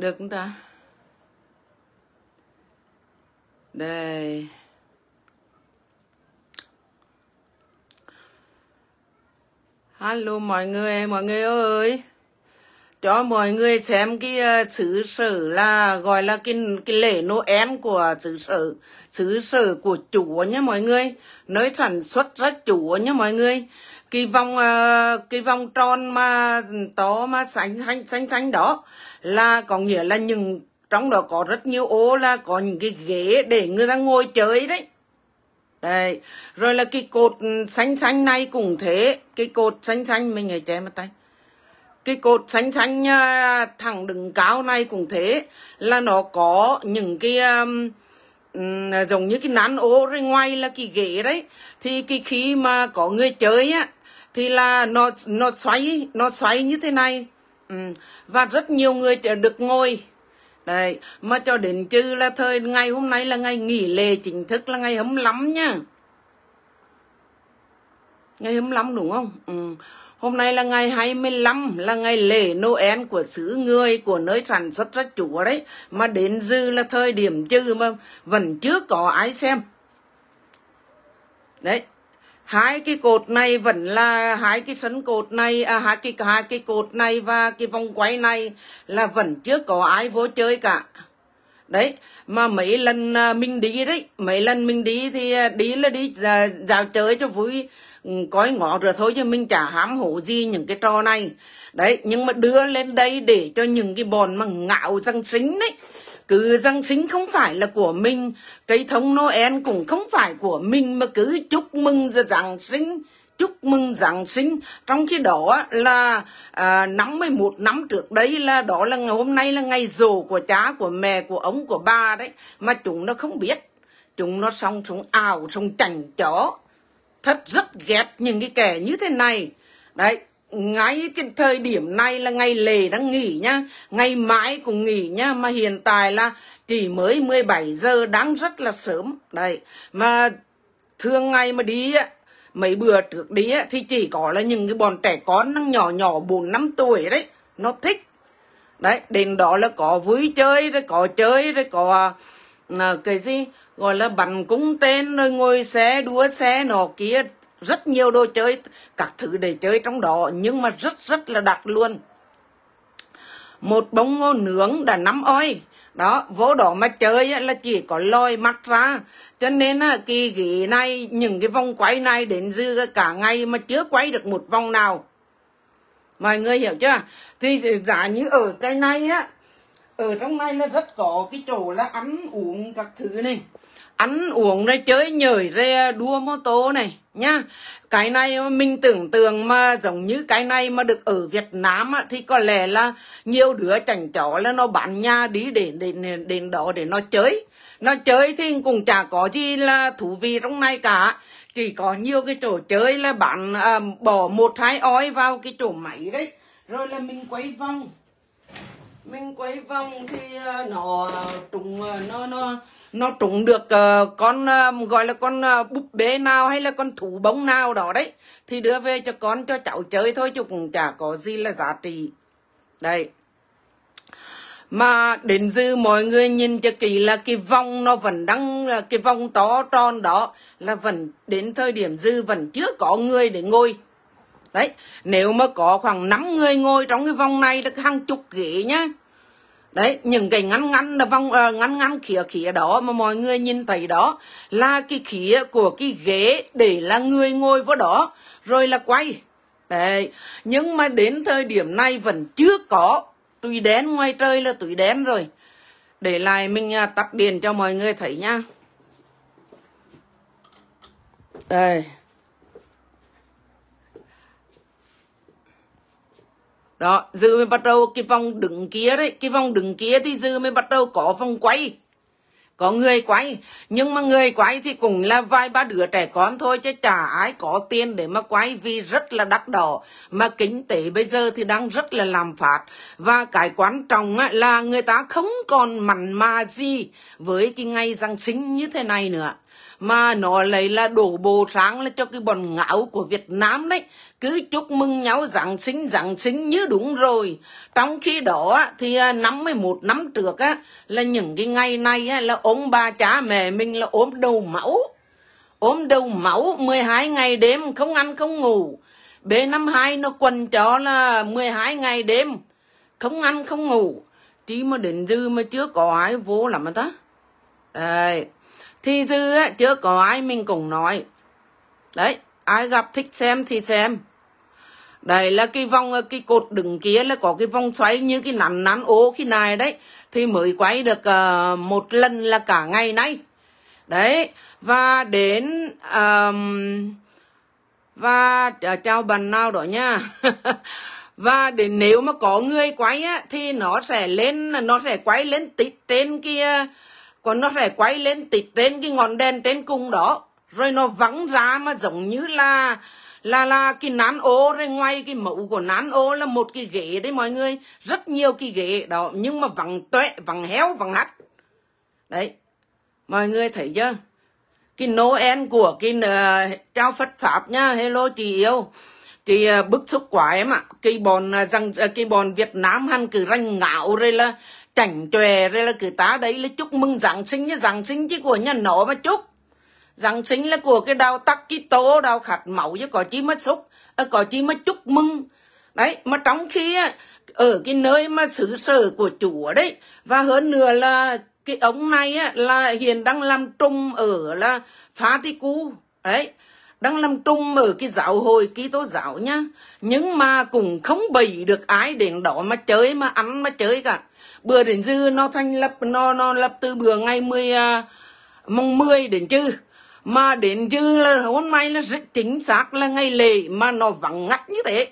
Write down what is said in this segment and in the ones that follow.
được không ta đây hello mọi người mọi người ơi cho mọi người xem cái xứ uh, sở là gọi là cái cái lễ Noel của xứ sở xứ sở của chủ nhé mọi người nơi sản xuất rất chủ nhé mọi người cái vòng ờ, cái vòng tròn mà to mà xanh xanh xanh xanh đó là có nghĩa là những trong đó có rất nhiều ô là có những cái ghế để người ta ngồi chơi đấy đây rồi là cái cột xanh xanh này cũng thế cái cột xanh xanh mình hãy che mất tay cái cột xanh xanh ờ, thẳng đứng cao này cũng thế là nó có những cái um, giống như cái nán ô rồi ngoài là cái ghế đấy thì cái khi mà có người chơi á thì là nó nó xoáy nó xoáy như thế này ừ. và rất nhiều người được ngồi đấy mà cho đến chứ là thời ngày hôm nay là ngày nghỉ lễ chính thức là ngày hấm lắm nha ngày hấm lắm đúng không ừ. hôm nay là ngày 25 là ngày lễ Noel của xứ người của nơi sản xuất ra chủ đấy mà đến dư là thời điểm chứ mà vẫn chưa có ai xem đấy hai cái cột này vẫn là hai cái sân cột này à, hai cái hai cái cột này và cái vòng quay này là vẫn chưa có ai vô chơi cả đấy mà mấy lần à, mình đi đấy mấy lần mình đi thì à, đi là đi à, dạo chơi cho vui ừ, coi ngõ rồi thôi chứ mình chả hám hổ gì những cái trò này đấy nhưng mà đưa lên đây để cho những cái bọn mà ngạo răng xính đấy cứ giáng sinh không phải là của mình, cây thông Noel cũng không phải của mình mà cứ chúc mừng Giáng sinh, chúc mừng Giáng sinh. Trong khi đó là à, 51 năm trước đấy là đó là ngày hôm nay là ngày rồ của cha, của mẹ, của ông, của ba đấy. Mà chúng nó không biết, chúng nó xong xuống ảo, xong chảnh chó. Thật rất ghét những cái kẻ như thế này. Đấy, ngay cái thời điểm này là ngày lễ đang nghỉ nhá ngày mai cũng nghỉ nhá mà hiện tại là chỉ mới 17 giờ đang rất là sớm đấy mà thường ngày mà đi mấy bữa trước đi thì chỉ có là những cái bọn trẻ con đang nhỏ nhỏ bốn năm tuổi đấy nó thích đấy đến đó là có vui chơi rồi có chơi rồi có à, cái gì gọi là bắn cung tên rồi ngồi xe đua xe nọ kia rất nhiều đồ chơi các thứ để chơi trong đó nhưng mà rất rất là đặc luôn một bông ngô nướng đã năm oi đó vô đỏ mà chơi là chỉ có lôi mắt ra cho nên kỳ ghế này những cái vòng quay này đến dư cả ngày mà chưa quay được một vòng nào mọi người hiểu chưa thì giả như ở cái này á ở trong này là rất có cái chỗ là ăn uống các thứ này ăn uống rồi chơi nhởi rồi đua mô tô này nhá cái này mình tưởng tượng mà giống như cái này mà được ở Việt Nam á, thì có lẽ là nhiều đứa chảnh chó là nó bán nhà đi đến đến đến đó để nó chơi nó chơi thì cũng chả có gì là thú vị trong này cả chỉ có nhiều cái chỗ chơi là bạn à, bỏ một hai ói vào cái chỗ máy đấy rồi là mình quay vòng mình quay vòng thì ờ, nó trúng ờ, nó nó nó trúng được ờ, con gọi là con búp bê nào hay là con thú bóng nào đó đấy thì đưa về cho con cho cháu chơi thôi chứ cũng chả có gì là giá trị đây mà đến dư mọi người nhìn cho kỳ là cái vòng nó vẫn đang cái vòng to tròn đó là vẫn đến thời điểm dư vẫn chưa có người để ngồi đấy nếu mà có khoảng 5 người ngồi trong cái vòng này được hàng chục ghế nhá đấy những cái ngắn ngắn là vòng uh, ờ, ngắn ngắn khía khía đó mà mọi người nhìn thấy đó là cái khía của cái ghế để là người ngồi vào đó rồi là quay đấy nhưng mà đến thời điểm này vẫn chưa có túi đen ngoài trời là túi đen rồi để lại mình uh, tắt điện cho mọi người thấy nha đây đó dư mới bắt đầu cái vòng đứng kia đấy cái vòng đứng kia thì dư mới bắt đầu có vòng quay có người quay nhưng mà người quay thì cũng là vài ba đứa trẻ con thôi chứ chả ai có tiền để mà quay vì rất là đắt đỏ mà kinh tế bây giờ thì đang rất là làm phạt và cái quan trọng là người ta không còn mặn mà gì với cái ngày giáng sinh như thế này nữa mà nó lấy là đổ bồ sáng là cho cái bọn ngạo của Việt Nam đấy cứ chúc mừng nhau rằng sinh rằng sinh như đúng rồi trong khi đó thì 51 à, năm trước á là những cái ngày này là ông bà cha mẹ mình là ốm đầu máu ốm đầu máu 12 ngày đêm không ăn không ngủ B52 nó quần cho là 12 ngày đêm không ăn không ngủ chỉ mà đến dư mà chưa có ai vô lắm mà ta đấy thì dư á, chưa có ai mình cũng nói đấy ai gặp thích xem thì xem đây là cái vòng cái cột đứng kia là có cái vòng xoáy như cái nắn nắn ố khi này đấy thì mới quay được uh, một lần là cả ngày nay đấy và đến um, và ờ, chào bạn nào đó nha và để nếu mà có người quay á, thì nó sẽ lên nó sẽ quay lên tít trên kia còn nó sẽ quay lên tít trên cái ngọn đèn trên cùng đó rồi nó vắng ra mà giống như là là là cái nán ô rồi ngoài cái mẫu của nán ô là một cái ghế đấy mọi người rất nhiều cái ghế đó nhưng mà vắng tuệ vắng héo vắng hắt đấy mọi người thấy chưa cái Noel của cái uh, trao Phật pháp nhá hello chị yêu thì ờ, bức xúc quá em ạ cái bọn ờ, rằng cái bọn Việt Nam hắn cứ ranh ngạo rồi là chảnh chòe rồi là cứ tá đấy là chúc mừng Giáng sinh nhá Giáng sinh chứ của nhà nó mà chúc rằng chính là của cái đau tắc cái tố đau khạch máu chứ có chi mất xúc à, có chi mất chúc mừng đấy mà trong khi ở cái nơi mà xứ sở của chúa đấy và hơn nữa là cái ông này á, là hiện đang làm trung ở là phá thi cú đấy đang làm trung ở cái giáo hội ký tố giáo nhá nhưng mà cũng không bày được ái đến đó mà chơi mà ăn mà chơi cả bữa đến dư nó thành lập nó nó lập từ bữa ngày mười uh, mùng mười đến chứ mà đến dư là hôm nay là rất chính xác là ngày lễ mà nó vắng ngắt như thế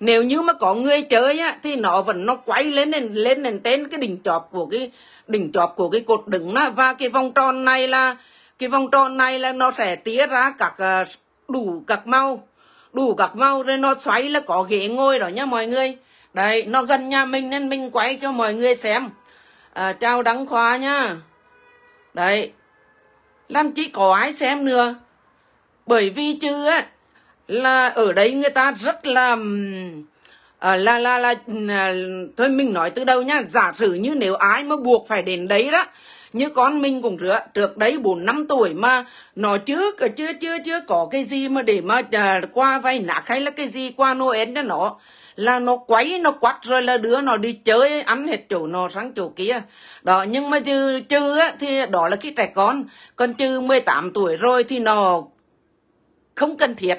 nếu như mà có người chơi á thì nó vẫn nó quay lên lên lên lên tên cái đỉnh chóp của cái đỉnh chóp của cái cột đứng đó và cái vòng tròn này là cái vòng tròn này là nó sẽ tía ra các ờ, đủ các màu đủ các màu rồi nó xoáy là có ghế ngồi đó nha mọi người đấy nó gần nhà mình nên mình quay cho mọi người xem à, chào đăng khoa nha đấy làm chi có ai xem nữa bởi vì chứ á là ở đấy người ta rất là à, là là là à, thôi mình nói từ đầu nha giả sử như nếu ai mà buộc phải đến đấy đó như con mình cũng rửa trước đấy bốn năm tuổi mà nó chưa chưa chưa chưa có cái gì mà để mà à, qua vay nạc hay là cái gì qua noel cho nó là nó quấy nó quắt rồi là đứa nó đi chơi ăn hết chỗ nó sang chỗ kia đó nhưng mà chứ chứ thì đó là cái trẻ con còn chứ 18 tuổi rồi thì nó không cần thiết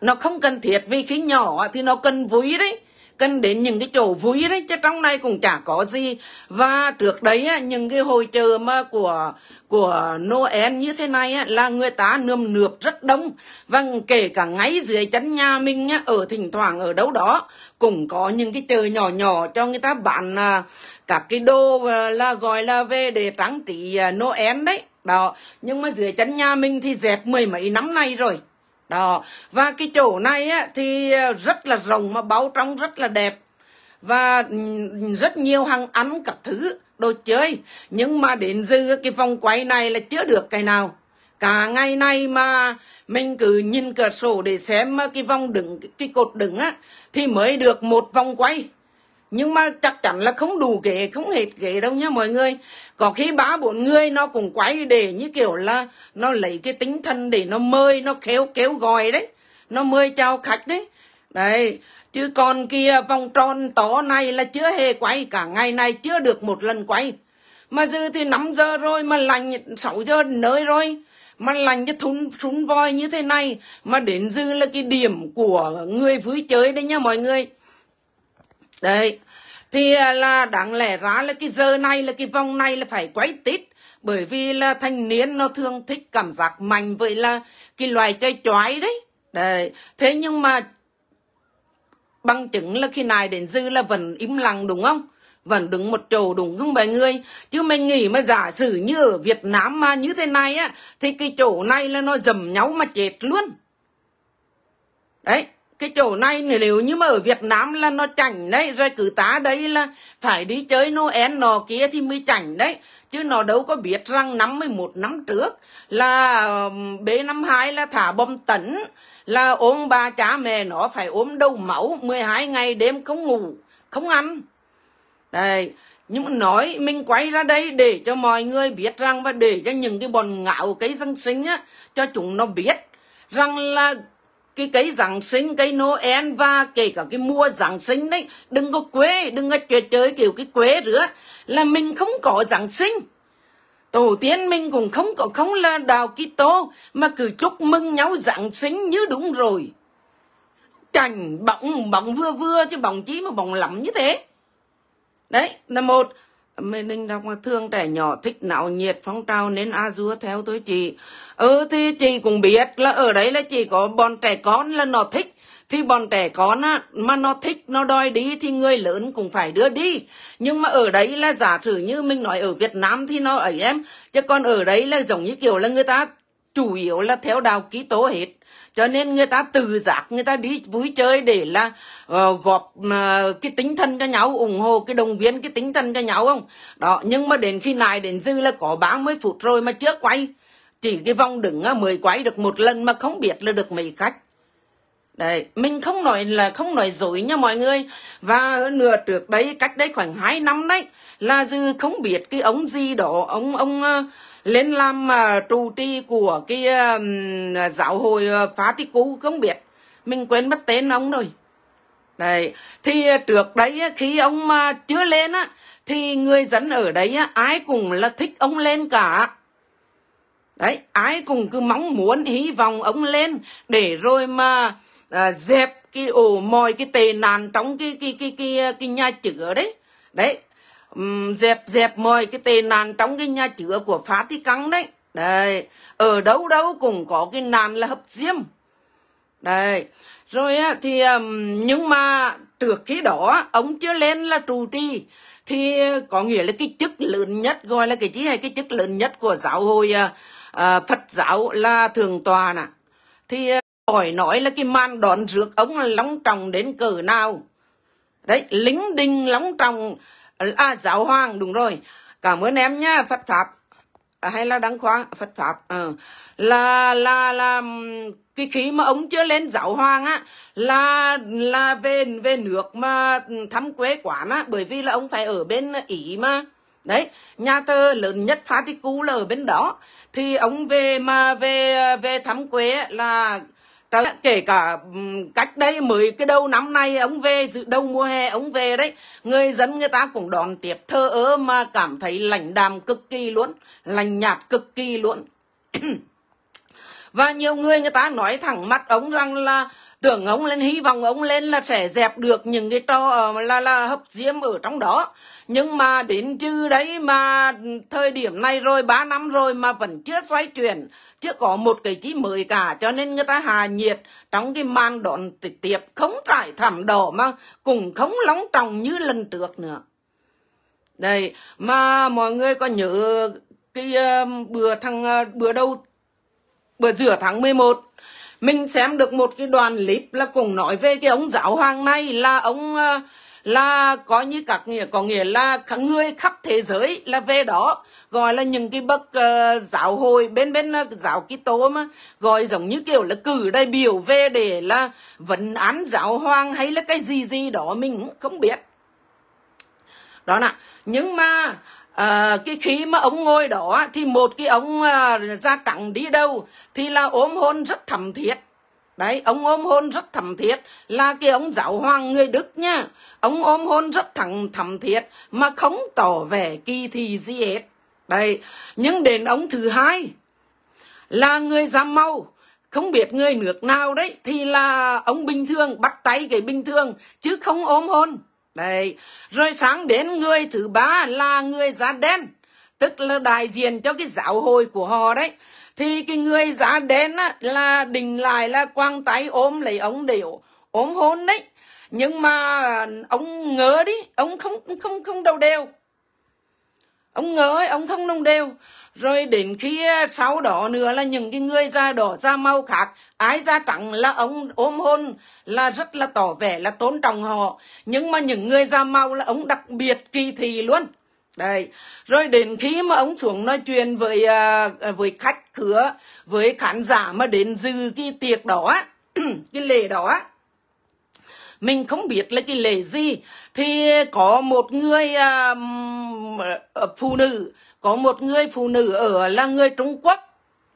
nó không cần thiết vì khi nhỏ thì nó cần vui đấy cần đến những cái chỗ vui đấy chứ trong này cũng chả có gì và trước đấy á, những cái hồi chờ mà của của Noel như thế này á, là người ta nườm nượp rất đông và kể cả ngay dưới chân nhà mình á, ở thỉnh thoảng ở đâu đó cũng có những cái chờ nhỏ nhỏ cho người ta bán à, các cái đồ à, là gọi là về để trang trí à, Noel đấy đó nhưng mà dưới chân nhà mình thì dẹp mười mấy năm nay rồi đó và cái chỗ này á, thì ờ, rất là rộng mà bao trong rất là đẹp và rất nhiều hàng ăn các thứ đồ chơi nhưng mà đến dư cái vòng quay này là chưa được cái nào cả ngày nay mà mình cứ nhìn cửa sổ để xem cái vòng đứng cái cột đứng á thì mới được một vòng quay nhưng mà chắc chắn là không đủ ghế không hết ghế đâu nha mọi người có khi ba bốn người nó cũng quay để như kiểu là nó lấy cái tính thân để nó mời nó kéo kéo gọi đấy nó mời chào khách đấy đấy chứ còn kia vòng tròn tỏ này là chưa hề quay cả ngày này chưa được một lần quay mà giờ thì 5 giờ rồi mà lành 6 giờ nơi rồi mà lành cái thun súng voi như thế này mà đến dư là cái điểm của người vui chơi đấy nha mọi người đấy thì à, là đáng lẽ ra là cái giờ này là cái vòng này là phải quay tít bởi vì là thanh niên nó thường thích cảm giác mạnh vậy là cái loài chơi choái đấy đấy thế nhưng mà bằng chứng là khi này đến dư là vẫn im lặng đúng không vẫn đứng một chỗ đúng không mọi người chứ mình nghĩ mà giả sử như ở Việt Nam mà như thế này á thì cái chỗ này là nó dầm nhau mà chết luôn đấy cái chỗ này nếu như mà ở Việt Nam là nó chảnh đấy rồi cứ tá đấy là phải đi chơi Noel nọ kia thì mới chảnh đấy chứ nó đâu có biết rằng 51 năm trước là B52 là thả bom tấn là ôm ba cha mẹ nó phải ôm đầu máu 12 ngày đêm không ngủ không ăn đây nhưng mà nói mình quay ra đây để cho mọi người biết rằng và để cho những cái bọn ngạo cái dân sinh á cho chúng nó biết rằng là cái cái Giáng sinh, cái Noel và kể cả cái mùa Giáng sinh đấy. Đừng có quê, đừng có chơi chơi kiểu cái quê nữa. Là mình không có Giáng sinh. Tổ tiên mình cũng không có không là đào Kitô mà cứ chúc mừng nhau Giáng sinh như đúng rồi. Cảnh bóng bóng vừa vừa chứ bóng chí mà bóng lắm như thế. Đấy là một mình ninh đọc mà thương trẻ nhỏ thích náo nhiệt phong trào nên a dúa theo tôi chị ừ thì chị cũng biết là ở đấy là chỉ có bọn trẻ con là nó thích thì bọn trẻ con á, mà nó thích nó đòi đi thì người lớn cũng phải đưa đi nhưng mà ở đấy là giả thử như mình nói ở Việt Nam thì nó ấy em chứ còn ở đấy là giống như kiểu là người ta chủ yếu là theo đạo tố hết. Cho nên người ta tự giác, người ta đi vui chơi để là uh, góp uh, cái tinh thần cho nhau, ủng hộ cái đồng viên cái tinh thần cho nhau không? Đó, nhưng mà đến khi này đến dư là có 30 phút rồi mà chưa quay. Chỉ cái vòng đứng á, mới quay được một lần mà không biết là được mấy khách. Đấy, mình không nói là không nói dối nha mọi người. Và nửa trước đấy, cách đây khoảng 2 năm đấy, là dư không biết cái ống gì đó, ông ông uh, lên làm uh, trụ trì của cái uh, giáo hội phá tí cú không biết mình quên mất tên ông rồi đấy thì trước đấy khi ông mà chưa lên á thì người dân ở đấy á, ai cũng là thích ông lên cả đấy ai cũng cứ mong muốn hy vọng ông lên để rồi mà à, dẹp cái ổ mồi cái tề nàn trong cái cái cái cái cái nhà chữa đấy đấy um, dẹp dẹp mọi cái tên nạn trong cái nhà chứa của phá thi căng đấy đây ở đâu đâu cũng có cái nạn là hấp diêm đây rồi thì nhưng mà trước khi đó ông chưa lên là trụ trì thì ờ, có nghĩa là cái chức lớn nhất gọi là cái gì hay cái chức lớn nhất của giáo hội uh, Phật giáo là thường tòa nè thì hỏi nói là cái màn đón rước ông là long trọng đến cờ nào đấy lính đinh long trọng à, giáo hoàng đúng rồi cảm ơn em nha Phật pháp à, hay là đăng khoa Phật pháp à, là là là cái khí mà ông chưa lên giáo hoàng á là là về về nước mà thăm quê quán á bởi vì là ông phải ở bên ý mà đấy nhà thờ lớn nhất Vatican là ở bên đó thì ông về mà về về thăm quê là kể cả cách đây mới cái đầu năm nay ông về dự đâu mùa hè ông về đấy người dân người ta cũng đón tiếp thơ ớ mà cảm thấy lạnh đàm cực kỳ luôn lạnh nhạt cực kỳ luôn và nhiều người người ta nói thẳng mặt ông rằng là tưởng ông lên hy vọng ông lên là sẽ dẹp được những cái trò ờ, là là hấp diêm ở trong đó nhưng mà đến chứ đấy mà thời điểm này rồi ba năm rồi mà vẫn chưa xoay chuyển chưa có một cái chí mới cả cho nên người ta hà nhiệt trong cái màn đón tiếp không trải thảm đỏ mà cũng không lóng trọng như lần trước nữa đây mà mọi người có nhớ cái uh, bữa thằng uh, bữa đâu bữa giữa tháng 11 mình xem được một cái đoàn clip là cùng nói về cái ông giáo hoàng này là ông ờ, là có như các nghĩa có nghĩa là các người khắp thế giới là về đó gọi là những cái bậc uh, giáo hội bên bên uh, giáo Kitô mà gọi giống như kiểu là cử đại biểu về để là vấn án giáo hoàng hay là cái gì gì đó mình không biết đó nè nhưng mà à, cái khi mà ông ngồi đó thì một cái ông à, da trắng đi đâu thì là ôm hôn rất thầm thiết đấy ông ôm hôn rất thầm thiết là cái ông giáo hoàng người đức nha ông ôm hôn rất thẳng thầm thiết mà không tỏ vẻ kỳ thị gì hết đấy nhưng đến ông thứ hai là người da mau không biết người nước nào đấy thì là ông bình thường bắt tay cái bình thường chứ không ôm hôn Đấy. Rồi sáng đến người thứ ba là người da đen. Tức là đại diện cho cái giáo hội của họ đấy. Thì cái người da đen á, là đình lại là quang tay ôm lấy ông để ôm hôn đấy. Nhưng mà ờ, ông ngớ đi, ông không không không đầu đều ông ngớ ấy, ông thông nông đều rồi đến khi à, sau đó nữa là những cái người da đỏ da màu khác ái da trắng là ông ôm hôn là rất là tỏ vẻ là tôn trọng họ nhưng mà những người da màu là ông đặc biệt kỳ thị luôn Đấy. Rồi đến khi mà ông xuống nói chuyện với à, với khách khứa, với khán giả mà đến dư cái tiệc đó, cái lễ đó mình không biết là cái lễ gì thì có một người à, ờ, phụ nữ có một người phụ nữ ở là người trung quốc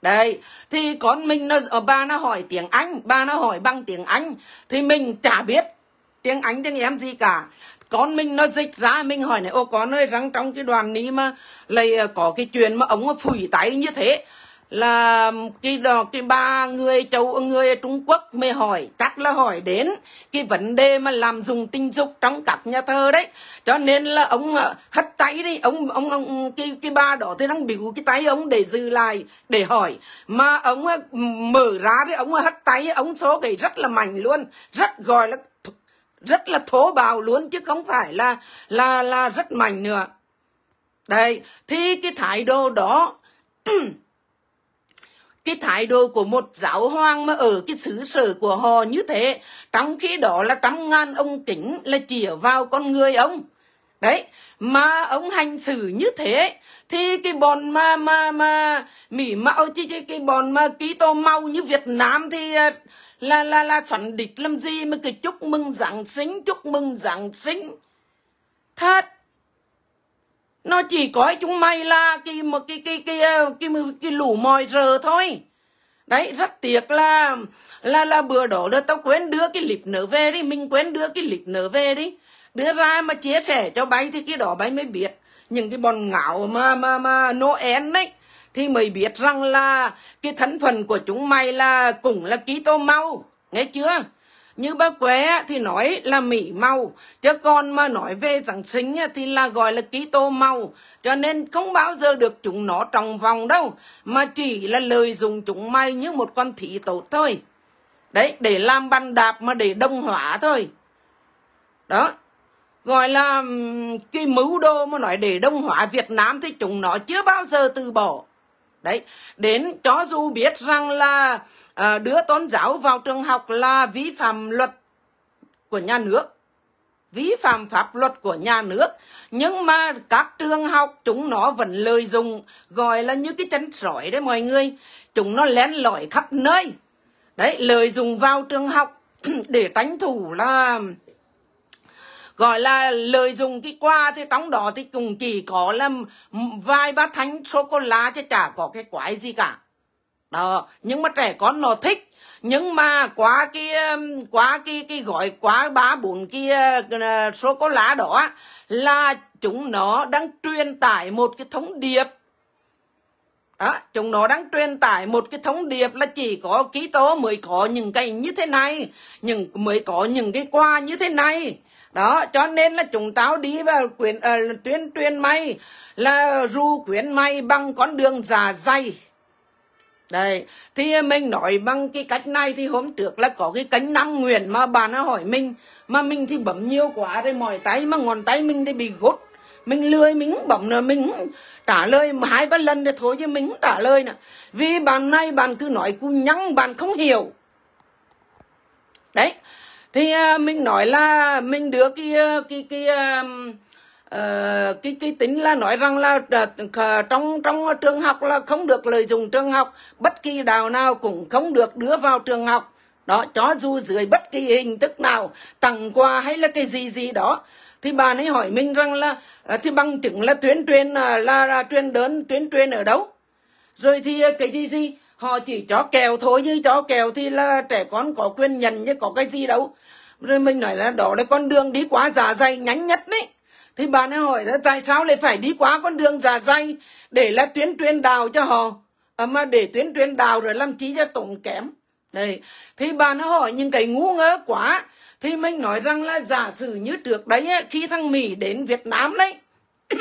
Đấy, thì con mình nó ờ, bà nó hỏi tiếng Anh, bà nó hỏi bằng tiếng Anh thì mình chả biết tiếng Anh tiếng em gì cả. Con mình nó dịch ra mình hỏi này ô con ơi rằng trong cái đoàn ní mà lại ờ, có cái chuyện mà ông phủi tay như thế là cái đó cái ba người châu người Trung Quốc mới hỏi chắc là hỏi đến cái vấn đề mà làm dùng tình dục trong các nhà thờ đấy cho nên là ông ờ, hất tay đi ông ông ông cái cái ba đó thì đang biểu cái tay ông để giữ lại để hỏi mà ông ờ, mở ra đấy ông hất tay ông số cái rất là mạnh luôn rất gọi là rất là thố bào luôn chứ không phải là là là rất mạnh nữa đây thì cái thái độ đó cái thái độ của một giáo hoàng mà ở cái xứ sở của họ như thế trong khi đó là trăm ngàn ông kính là chỉ vào con người ông đấy mà ông hành xử như thế thì cái bọn mà mà mà mỹ mạo chứ cái, cái bọn mà ký tô mau như việt nam thì à, là là là chuẩn địch làm gì mà cứ chúc mừng giáng sinh chúc mừng giáng sinh thật nó chỉ có chúng mày là cái một cái cái cái ờ, cái, cái, cái lũ mòi rờ thôi đấy rất tiếc là là là bữa đó là tao quên đưa cái clip nữa về đi mình quên đưa cái clip nữa về đi đưa ra mà chia sẻ cho bay thì cái đó bay mới biết những cái bọn ngạo mà mà mà nô én đấy thì mới biết rằng là cái thân phận của chúng mày là cũng là tô mau nghe chưa như bác Quế thì nói là Mỹ màu chứ còn mà nói về giáng sinh thì là gọi là ký tô màu cho nên không bao giờ được chúng nó trong vòng đâu mà chỉ là lợi dụng chúng mày như một con thị tốt thôi đấy để làm bàn đạp mà để đông hỏa thôi đó gọi là cái mưu đô mà nói để đông hóa Việt Nam thì chúng nó chưa bao giờ từ bỏ đấy đến cho dù biết rằng là à, ờ, đưa tôn giáo vào trường học là vi phạm luật của nhà nước vi phạm pháp luật của nhà nước nhưng mà các trường học chúng nó vẫn lợi dụng gọi là như cái chân sỏi đấy mọi người chúng nó lén lỏi khắp nơi đấy lợi dụng vào trường học để tránh thủ là gọi là lợi dụng cái qua thì trong đó thì cũng chỉ có là vài ba thánh sô cô la chứ chả có cái quái gì cả đó nhưng mà trẻ con nó thích nhưng mà quá cái quá cái cái gọi quá ba bốn kia số có lá đó là chúng nó đang truyền tải một cái thống điệp đó, chúng nó đang truyền tải một cái thống điệp là chỉ có ký tố mới có những cái như thế này những mới có những cái qua như thế này đó cho nên là chúng tao đi vào quyển uh, tuyên truyền mày là ru quyển may bằng con đường già dày đây thì mình nói bằng cái cách này thì hôm trước là có cái cánh năng nguyện mà bà nó hỏi mình Mà mình thì bấm nhiều quá rồi mỏi tay mà ngón tay mình thì bị gút Mình lười, mình không bấm nữa, mình trả lời hai ba lần rồi thôi chứ mình không trả lời nữa Vì bạn này bạn cứ nói cu nhắn bạn không hiểu Đấy, thì à, mình nói là mình đưa cái à, cái cái à, Ờ, cái cái tính là nói rằng là uh, trong trong trường học là không được lợi dụng trường học bất kỳ đào nào cũng không được đưa vào trường học đó cho dù dưới bất kỳ hình thức nào tặng quà hay là cái gì gì đó thì bà ấy hỏi mình rằng là ờ, thì bằng chứng là tuyên truyền là, ờ, là, là truyền đơn tuyên truyền ở đâu rồi thì cái gì gì họ chỉ cho kèo thôi như cho kèo thì là trẻ con có quyền nhận chứ có cái gì đâu rồi mình nói là đó là con đường đi quá giả dạ dày nhánh nhất đấy thì bạn ấy hỏi tại sao lại phải đi qua con đường giả dây để là tuyến truyền đào cho họ à, mà để tuyến truyền đào rồi làm chi cho tốn kém đấy thì bạn ấy hỏi những cái ngu ngơ quá thì mình nói rằng là giả sử như trước đấy ấy, khi thằng mỹ đến việt nam đấy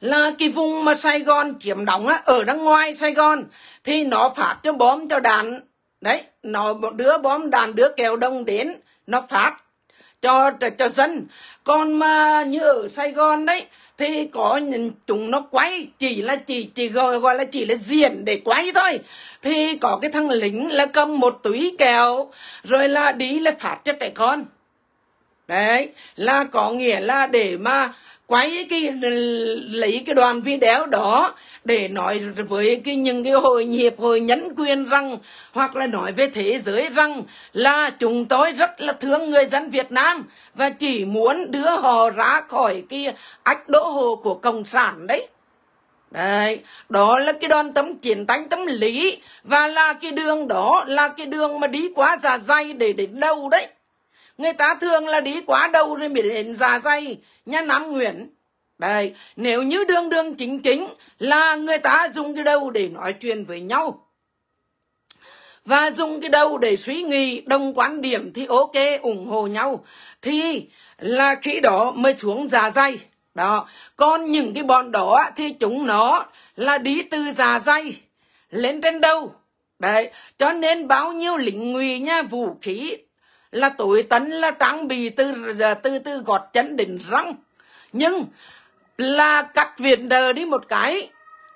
là cái vùng mà Sài Gòn chiếm đóng á, ở đằng ngoài Sài Gòn thì nó phát cho bom cho đàn đấy nó đưa bom đàn đưa kèo đông đến nó phát cho cho dân còn mà như ở sài gòn đấy thì có những chúng nó quay chỉ là chỉ chỉ gọi gọi là chỉ là diện để quay thôi thì có cái thằng lính là cầm một túi kẹo rồi là đi là phạt cho trẻ con đấy là có nghĩa là để mà quay cái lấy cái đoàn video đó để nói với cái những cái hội nghiệp hội nhân quyền rằng hoặc là nói về thế giới rằng là chúng tôi rất là thương người dân Việt Nam và chỉ muốn đưa họ ra khỏi cái ách đỗ hồ của cộng sản đấy Đấy, đó là cái đoàn tấm chiến tánh tâm lý Và là cái đường đó là cái đường mà đi quá già dạ dày để đến đâu đấy người ta thường là đi quá đầu rồi mới đến già dạ dây nha nam nguyễn đấy nếu như đương đương chính chính là người ta dùng cái đầu để nói chuyện với nhau và dùng cái đầu để suy nghĩ đồng quan điểm thì ok ủng hộ nhau thì là khi đó mới xuống già dạ dây đó còn những cái bọn đó thì chúng nó là đi từ già dạ dây lên trên đâu đấy cho nên bao nhiêu lính ngụy nha vũ khí là tuổi tấn là trang bị từ từ từ gọt chân đỉnh răng nhưng là cắt viện đờ đi một cái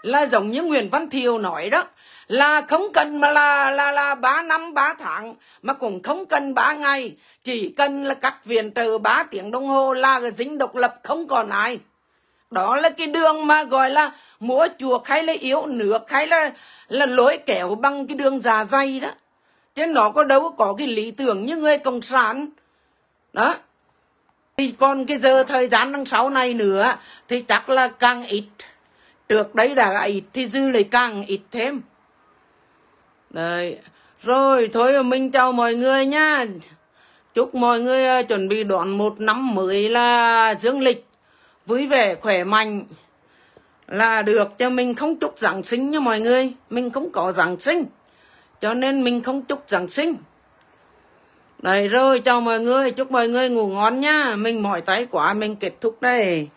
là giống như Nguyễn Văn Thiều nói đó là không cần mà là là là ba năm ba tháng mà cũng không cần ba ngày chỉ cần là cắt viện từ ba tiếng đồng hồ là dính độc lập không còn ai đó là cái đường mà gọi là múa chuộc hay là yếu nước hay là là lối kéo bằng cái đường già dày đó chứ nó có đâu có cái lý tưởng như người cộng sản đó thì còn cái giờ thời gian tháng sau này nữa thì chắc là càng ít trước đấy đã ít thì dư lại càng ít thêm đấy rồi thôi mình chào mọi người nha chúc mọi người ờ, chuẩn bị đoạn một năm mới là dương lịch vui vẻ khỏe mạnh là được cho mình không chúc giáng sinh nha mọi người mình không có giáng sinh cho nên mình không chúc giáng sinh đấy rồi chào mọi người chúc mọi người ngủ ngon nha mình mỏi tay quá mình kết thúc đây